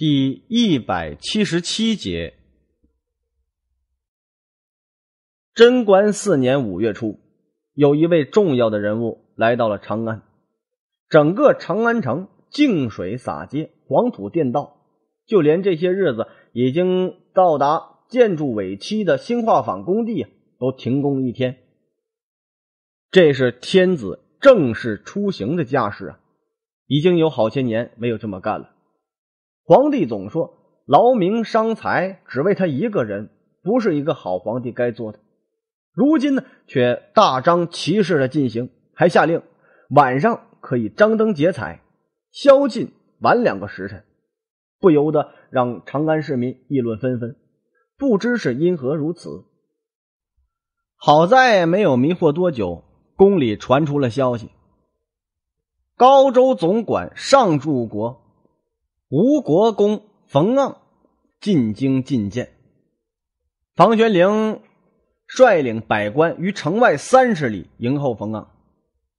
第一百七十七节，贞观四年五月初，有一位重要的人物来到了长安。整个长安城净水洒街，黄土垫道，就连这些日子已经到达建筑尾期的新化坊工地都停工一天。这是天子正式出行的架势啊！已经有好些年没有这么干了。皇帝总说劳民伤财，只为他一个人，不是一个好皇帝该做的。如今呢，却大张旗鼓的进行，还下令晚上可以张灯结彩，宵禁晚两个时辰，不由得让长安市民议论纷纷，不知是因何如此。好在没有迷惑多久，宫里传出了消息，高州总管上柱国。吴国公冯盎进京觐见，房玄龄率领百官于城外三十里迎候冯盎。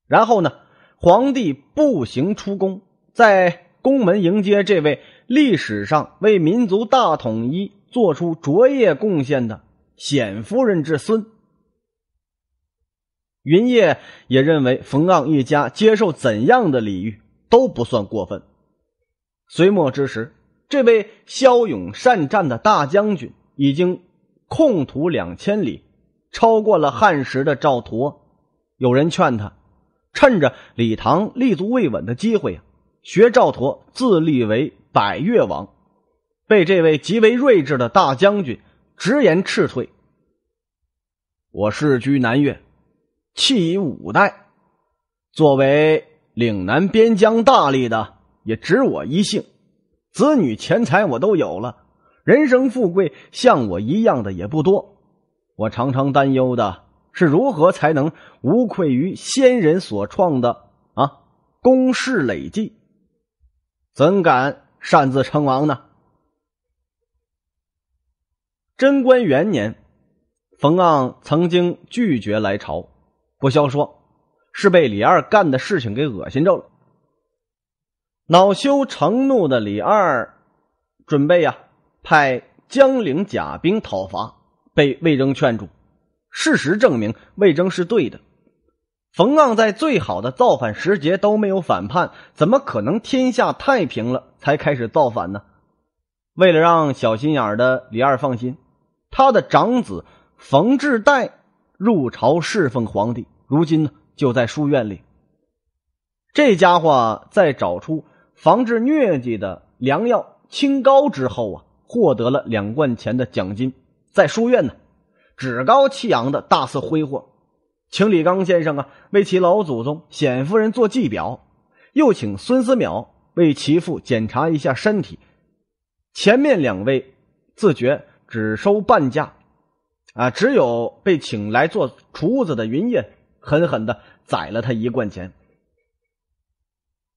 然后呢，皇帝步行出宫，在宫门迎接这位历史上为民族大统一做出卓越贡献的显夫人之孙。云烨也认为，冯盎一家接受怎样的礼遇都不算过分。隋末之时，这位骁勇善战的大将军已经控土两千里，超过了汉时的赵佗。有人劝他趁着李唐立足未稳的机会呀，学赵佗自立为百越王，被这位极为睿智的大将军直言斥退。我世居南越，弃以五代，作为岭南边疆大吏的。也只我一姓，子女钱财我都有了，人生富贵像我一样的也不多。我常常担忧的是如何才能无愧于先人所创的啊，功事累计，怎敢擅自称王呢？贞观元年，冯盎曾经拒绝来朝，不消说，是被李二干的事情给恶心着了。恼羞成怒的李二准备呀，派江陵甲兵讨伐，被魏征劝住。事实证明，魏征是对的。冯盎在最好的造反时节都没有反叛，怎么可能天下太平了才开始造反呢？为了让小心眼的李二放心，他的长子冯志代入朝侍奉皇帝，如今呢就在书院里。这家伙再找出。防治疟疾的良药清高之后啊，获得了两贯钱的奖金，在书院呢，趾高气扬的大肆挥霍，请李刚先生啊为其老祖宗冼夫人做祭表，又请孙思邈为其父检查一下身体。前面两位自觉只收半价，啊，只有被请来做厨子的云烨狠狠的宰了他一贯钱。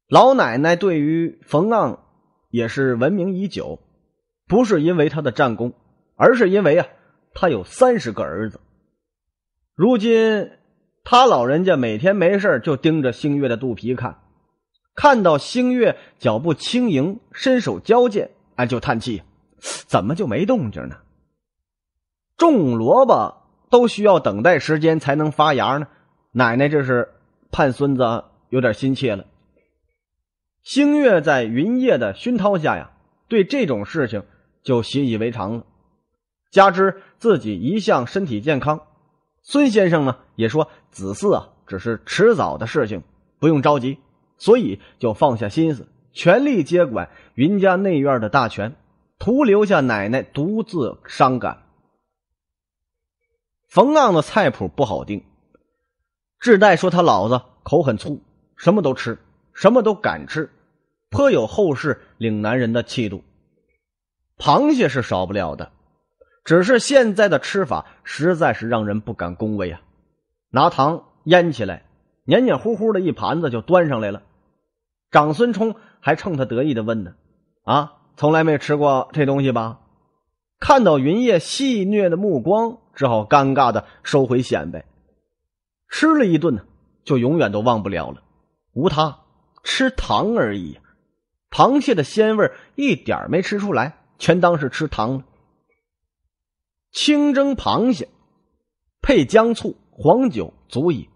老奶奶对于冯盎也是闻名已久，不是因为他的战功，而是因为啊，他有三十个儿子。如今他老人家每天没事就盯着星月的肚皮看，看到星月脚步轻盈、身手矫健，哎，就叹气：怎么就没动静呢？种萝卜都需要等待时间才能发芽呢。奶奶这是盼孙子有点心切了。星月在云烨的熏陶下呀，对这种事情就习以为常了。加之自己一向身体健康，孙先生呢也说子嗣啊只是迟早的事情，不用着急，所以就放下心思，全力接管云家内院的大权，徒留下奶奶独自伤感。冯浪的菜谱不好定，志代说他老子口很粗，什么都吃，什么都敢吃。颇有后世岭南人的气度，螃蟹是少不了的，只是现在的吃法实在是让人不敢恭维啊！拿糖腌起来，黏黏糊糊的一盘子就端上来了。长孙冲还趁他得意的问呢：“啊，从来没吃过这东西吧？”看到云叶戏谑的目光，只好尴尬的收回显摆。吃了一顿呢，就永远都忘不了了。无他，吃糖而已。螃蟹的鲜味一点没吃出来，全当是吃糖了。清蒸螃蟹配姜醋、黄酒，足矣。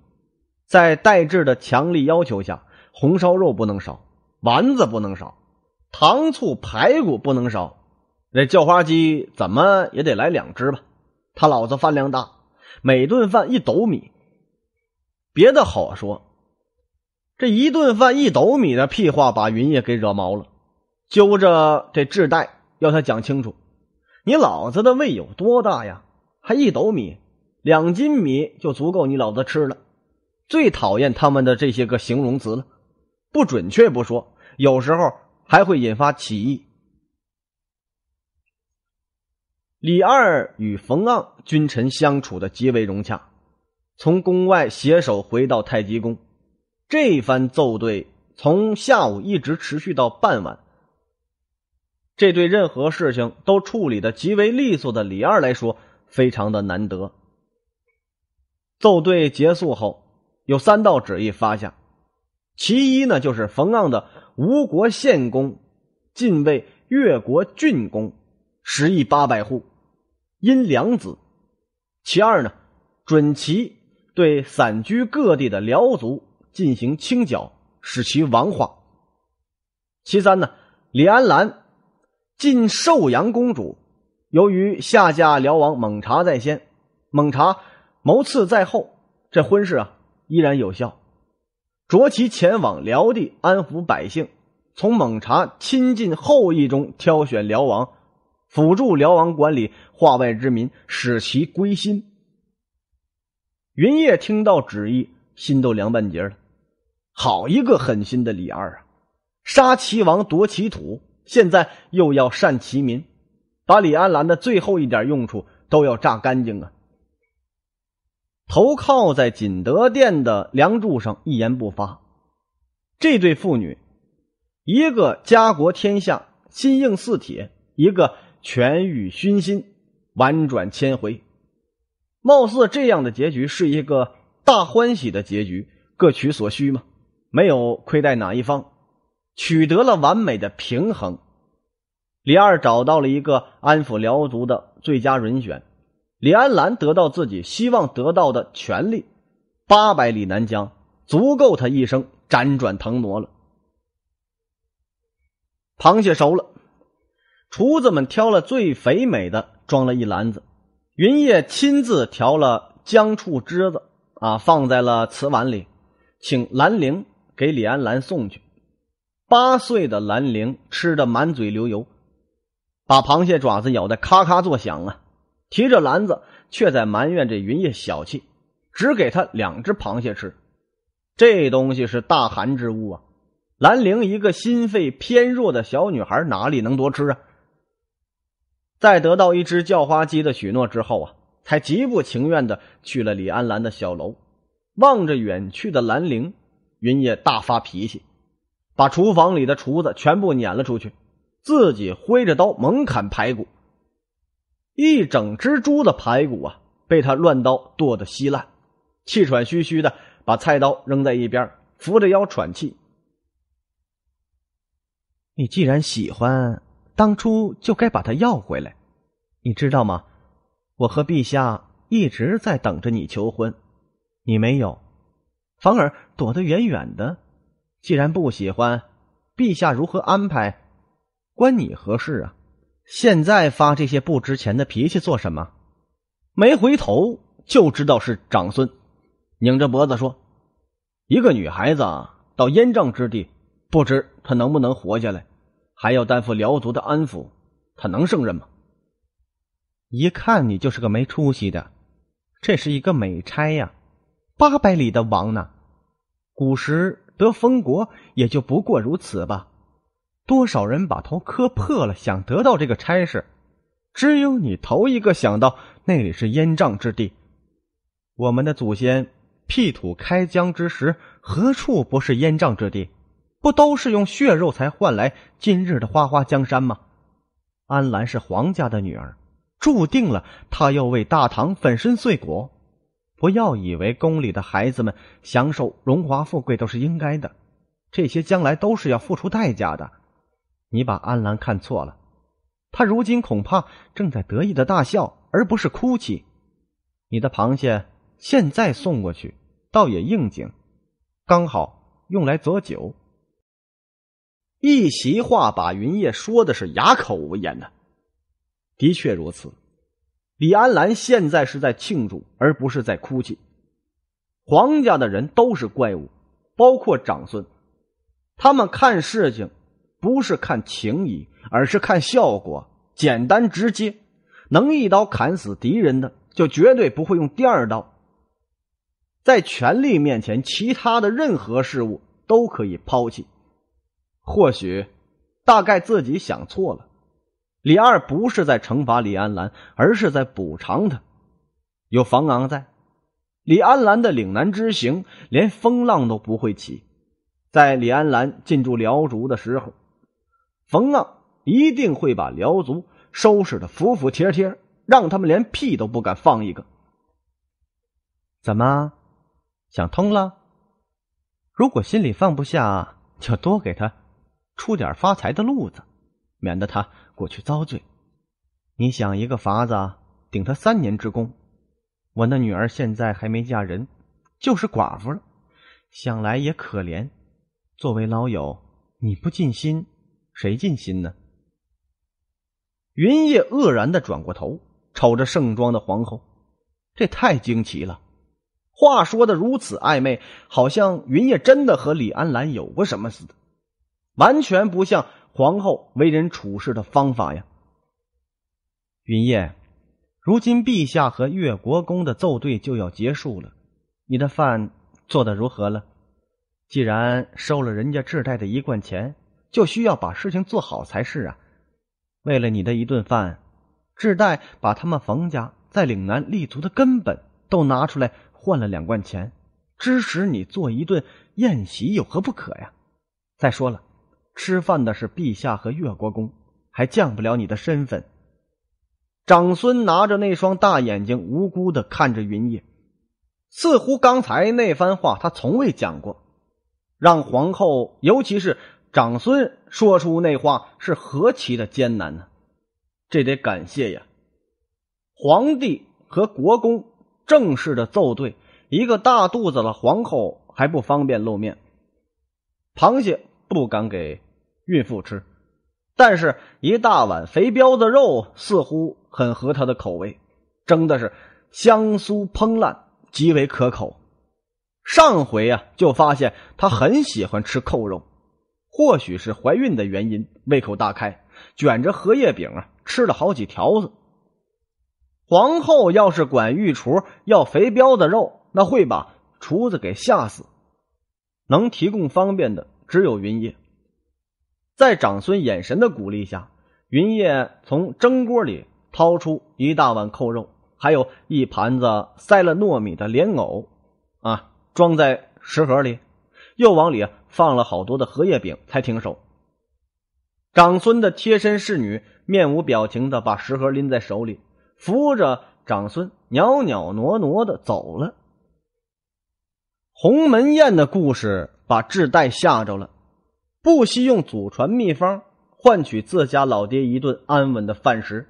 在代志的强力要求下，红烧肉不能少，丸子不能少，糖醋排骨不能少，那叫花鸡怎么也得来两只吧？他老子饭量大，每顿饭一斗米，别的好说。这一顿饭一斗米的屁话，把云烨给惹毛了，揪着这志带要他讲清楚：“你老子的胃有多大呀？还一斗米，两斤米就足够你老子吃了。”最讨厌他们的这些个形容词了，不准确不说，有时候还会引发歧义。李二与冯盎君臣相处的极为融洽，从宫外携手回到太极宫。这番奏对从下午一直持续到傍晚，这对任何事情都处理的极为利索的李二来说，非常的难得。奏对结束后，有三道旨意发下，其一呢，就是冯盎的吴国县公晋位越国郡公，十亿八百户，因良子；其二呢，准其对散居各地的辽族。进行清剿，使其亡化。其三呢，李安澜，晋寿阳公主，由于下嫁辽王蒙查在先，蒙查谋刺在后，这婚事啊依然有效。着其前往辽地安抚百姓，从蒙查亲近后裔中挑选辽王，辅助辽王管理化外之民，使其归心。云烨听到旨意，心都凉半截了。好一个狠心的李二啊！杀齐王夺其土，现在又要善其民，把李安澜的最后一点用处都要榨干净啊！头靠在景德殿的梁柱上，一言不发。这对父女，一个家国天下，心硬似铁；一个权欲熏心，婉转千回。貌似这样的结局是一个大欢喜的结局，各取所需吗？没有亏待哪一方，取得了完美的平衡。李二找到了一个安抚辽族的最佳人选，李安兰得到自己希望得到的权利。八百里南疆足够他一生辗转腾挪了。螃蟹熟了，厨子们挑了最肥美的，装了一篮子。云烨亲自调了姜醋汁子啊，放在了瓷碗里，请兰陵。给李安兰送去。八岁的兰陵吃的满嘴流油，把螃蟹爪子咬得咔咔作响啊！提着篮子却在埋怨这云叶小气，只给他两只螃蟹吃。这东西是大寒之物啊！兰陵一个心肺偏弱的小女孩哪里能多吃啊？在得到一只叫花鸡的许诺之后啊，才极不情愿的去了李安兰的小楼，望着远去的兰陵。云野大发脾气，把厨房里的厨子全部撵了出去，自己挥着刀猛砍排骨。一整只猪的排骨啊，被他乱刀剁得稀烂，气喘吁吁的把菜刀扔在一边，扶着腰喘气。你既然喜欢，当初就该把它要回来，你知道吗？我和陛下一直在等着你求婚，你没有。反而躲得远远的。既然不喜欢，陛下如何安排，关你何事啊？现在发这些不值钱的脾气做什么？没回头就知道是长孙，拧着脖子说：“一个女孩子到燕赵之地，不知她能不能活下来，还要担负辽族的安抚，她能胜任吗？”一看你就是个没出息的。这是一个美差呀。八百里的王呢？古时得封国也就不过如此吧。多少人把头磕破了想得到这个差事，只有你头一个想到那里是燕瘴之地。我们的祖先辟土开疆之时，何处不是燕瘴之地？不都是用血肉才换来今日的花花江山吗？安澜是皇家的女儿，注定了她要为大唐粉身碎骨。不要以为宫里的孩子们享受荣华富贵都是应该的，这些将来都是要付出代价的。你把安澜看错了，她如今恐怕正在得意的大笑，而不是哭泣。你的螃蟹现在送过去，倒也应景，刚好用来佐酒。一席话把云烨说的是哑口无言呢。的确如此。李安澜现在是在庆祝，而不是在哭泣。黄家的人都是怪物，包括长孙。他们看事情不是看情谊，而是看效果，简单直接。能一刀砍死敌人的，就绝对不会用第二刀。在权力面前，其他的任何事物都可以抛弃。或许，大概自己想错了。李二不是在惩罚李安澜，而是在补偿他。有房昂在，李安澜的岭南之行连风浪都不会起。在李安澜进驻辽族的时候，冯昂一定会把辽族收拾的服服帖帖，让他们连屁都不敢放一个。怎么想通了？如果心里放不下，就多给他出点发财的路子，免得他。过去遭罪，你想一个法子顶他三年之功。我那女儿现在还没嫁人，就是寡妇了，想来也可怜。作为老友，你不尽心，谁尽心呢？云烨愕然的转过头，瞅着盛装的皇后，这太惊奇了。话说的如此暧昧，好像云烨真的和李安兰有过什么似的，完全不像。皇后为人处事的方法呀，云烨，如今陛下和越国公的奏对就要结束了，你的饭做得如何了？既然收了人家志代的一贯钱，就需要把事情做好才是啊。为了你的一顿饭，志代把他们冯家在岭南立足的根本都拿出来换了两贯钱，支持你做一顿宴席，有何不可呀？再说了。吃饭的是陛下和越国公，还降不了你的身份。长孙拿着那双大眼睛，无辜的看着云烨，似乎刚才那番话他从未讲过。让皇后，尤其是长孙说出那话，是何其的艰难呢？这得感谢呀，皇帝和国公正式的奏对，一个大肚子的皇后还不方便露面，螃蟹不敢给。孕妇吃，但是一大碗肥膘的肉似乎很合她的口味，蒸的是香酥烹烂，极为可口。上回啊，就发现她很喜欢吃扣肉，或许是怀孕的原因，胃口大开，卷着荷叶饼吃了好几条子。皇后要是管御厨要肥膘的肉，那会把厨子给吓死。能提供方便的只有云烨。在长孙眼神的鼓励下，云烨从蒸锅里掏出一大碗扣肉，还有一盘子塞了糯米的莲藕，啊，装在食盒里，又往里放了好多的荷叶饼，才停手。长孙的贴身侍女面无表情的把食盒拎在手里，扶着长孙袅袅挪挪的走了。鸿门宴的故事把志代吓着了。不惜用祖传秘方换取自家老爹一顿安稳的饭食，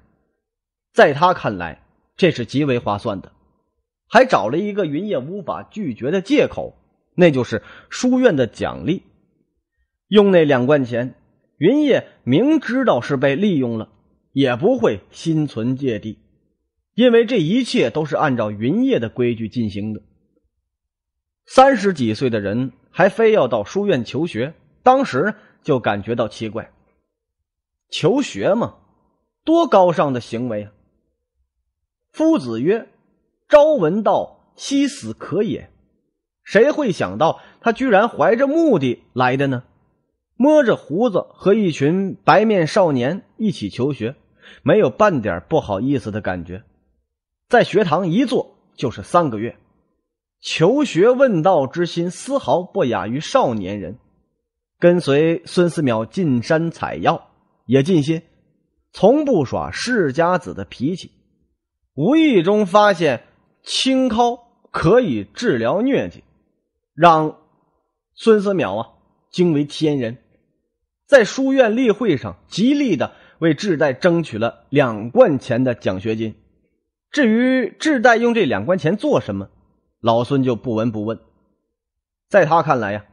在他看来这是极为划算的，还找了一个云叶无法拒绝的借口，那就是书院的奖励。用那两贯钱，云叶明知道是被利用了，也不会心存芥蒂，因为这一切都是按照云叶的规矩进行的。三十几岁的人还非要到书院求学。当时就感觉到奇怪，求学嘛，多高尚的行为。夫子曰：“朝闻道，夕死可也。”谁会想到他居然怀着目的来的呢？摸着胡子和一群白面少年一起求学，没有半点不好意思的感觉。在学堂一坐就是三个月，求学问道之心丝毫不亚于少年人。跟随孙思邈进山采药，也尽心，从不耍世家子的脾气。无意中发现青蒿可以治疗疟疾，让孙思邈啊惊为天人。在书院例会上，极力的为志代争取了两贯钱的奖学金。至于志代用这两贯钱做什么，老孙就不闻不问。在他看来呀，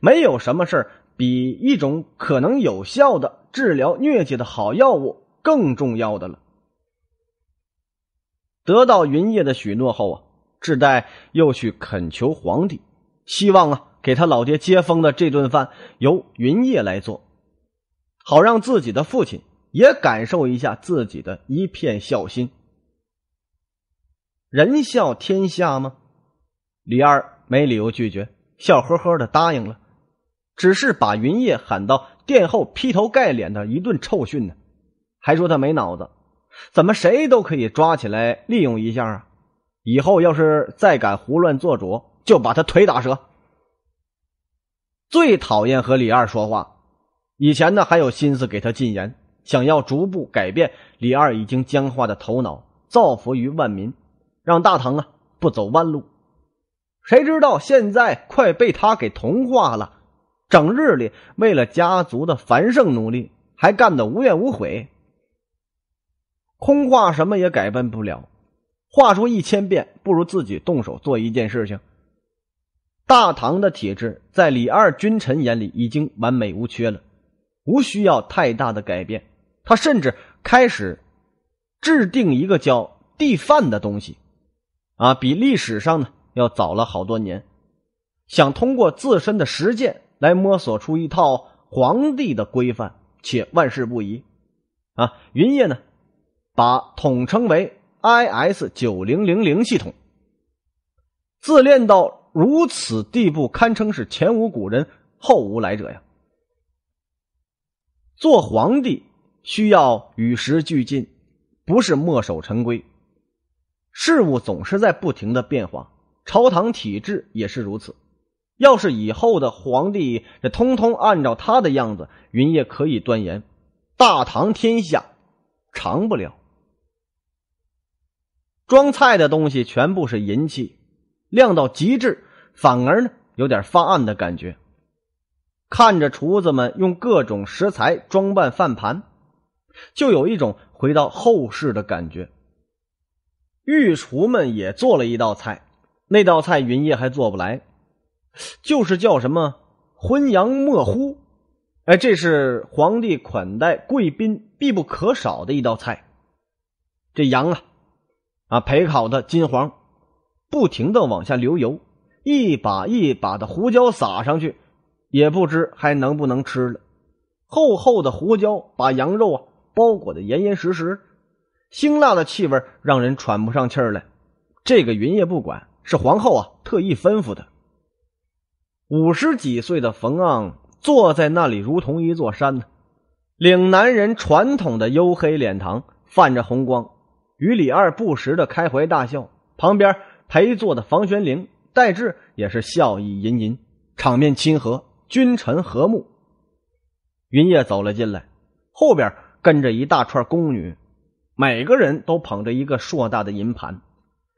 没有什么事儿。比一种可能有效的治疗疟疾的好药物更重要的了。得到云烨的许诺后啊，志代又去恳求皇帝，希望啊给他老爹接风的这顿饭由云烨来做，好让自己的父亲也感受一下自己的一片孝心。人孝天下吗？李二没理由拒绝，笑呵呵的答应了。只是把云烨喊到殿后，劈头盖脸的一顿臭训呢，还说他没脑子，怎么谁都可以抓起来利用一下啊？以后要是再敢胡乱做主，就把他腿打折。最讨厌和李二说话，以前呢还有心思给他进言，想要逐步改变李二已经僵化的头脑，造福于万民，让大唐啊不走弯路。谁知道现在快被他给同化了。整日里为了家族的繁盛努力，还干得无怨无悔。空话什么也改变不了，话说一千遍不如自己动手做一件事情。大唐的体制在李二君臣眼里已经完美无缺了，无需要太大的改变。他甚至开始制定一个叫“帝范”的东西，啊，比历史上呢要早了好多年，想通过自身的实践。来摸索出一套皇帝的规范，且万事不宜。啊！云烨呢，把统称为 IS 九零零零系统，自恋到如此地步，堪称是前无古人后无来者呀！做皇帝需要与时俱进，不是墨守成规，事物总是在不停的变化，朝堂体制也是如此。要是以后的皇帝，这通通按照他的样子，云烨可以断言，大唐天下长不了。装菜的东西全部是银器，亮到极致，反而呢有点发暗的感觉。看着厨子们用各种食材装扮饭盘，就有一种回到后世的感觉。御厨们也做了一道菜，那道菜云烨还做不来。就是叫什么荤羊莫乎，哎，这是皇帝款待贵宾必不可少的一道菜。这羊啊，啊陪烤的金黄，不停的往下流油，一把一把的胡椒撒上去，也不知还能不能吃了。厚厚的胡椒把羊肉啊包裹的严严实实，辛辣的气味让人喘不上气儿来。这个云烨不管，是皇后啊特意吩咐的。五十几岁的冯盎坐在那里，如同一座山呢。岭南人传统的黝黑脸庞泛着红光，与李二不时的开怀大笑。旁边陪坐的房玄龄、戴志也是笑意盈盈，场面亲和，君臣和睦。云烨走了进来，后边跟着一大串宫女，每个人都捧着一个硕大的银盘，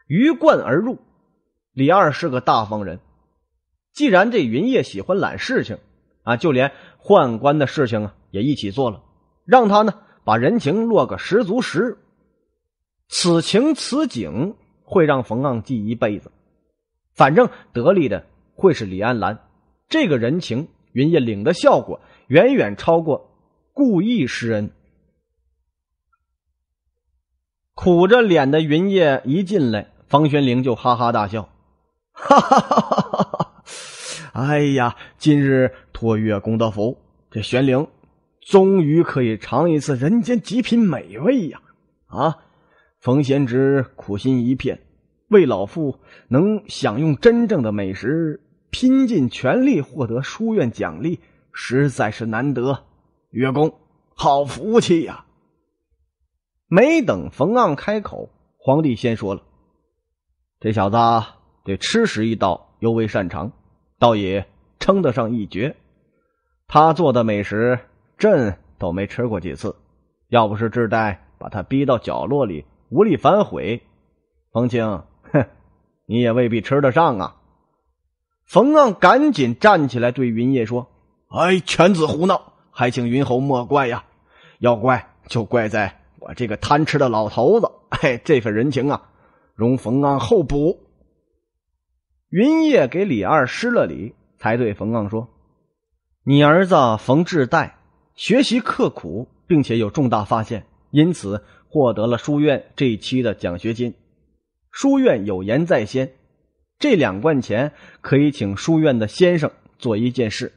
鱼贯而入。李二是个大方人。既然这云烨喜欢揽事情，啊，就连宦官的事情啊也一起做了，让他呢把人情落个十足十。此情此景会让冯浪记一辈子，反正得利的会是李安澜。这个人情，云烨领的效果远远超过故意施恩。苦着脸的云烨一进来，房玄龄就哈哈大笑，哈哈哈哈。哎呀！今日托月公的福，这玄灵终于可以尝一次人间极品美味呀！啊，冯贤侄苦心一片，为老夫能享用真正的美食，拼尽全力获得书院奖励，实在是难得。月公好福气呀！没等冯昂开口，皇帝先说了：“这小子对吃食一道尤为擅长。”倒也称得上一绝，他做的美食，朕都没吃过几次。要不是志代把他逼到角落里，无力反悔，冯清，哼，你也未必吃得上啊！冯昂赶紧站起来对云烨说：“哎，犬子胡闹，还请云侯莫怪呀。要怪就怪在我这个贪吃的老头子。嘿，这份人情啊，容冯昂后补。”云烨给李二施了礼，才对冯刚说：“你儿子冯志代学习刻苦，并且有重大发现，因此获得了书院这一期的奖学金。书院有言在先，这两贯钱可以请书院的先生做一件事。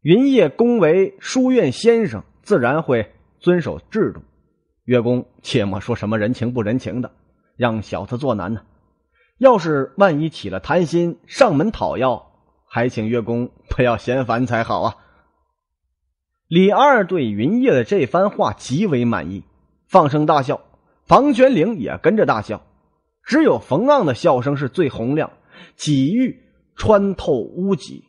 云烨恭为书院先生，自然会遵守制度。月公，切莫说什么人情不人情的，让小子做难呢。”要是万一起了贪心，上门讨要，还请岳公不要嫌烦才好啊！李二对云烨的这番话极为满意，放声大笑，房玄龄也跟着大笑，只有冯浪的笑声是最洪亮，几欲穿透屋脊。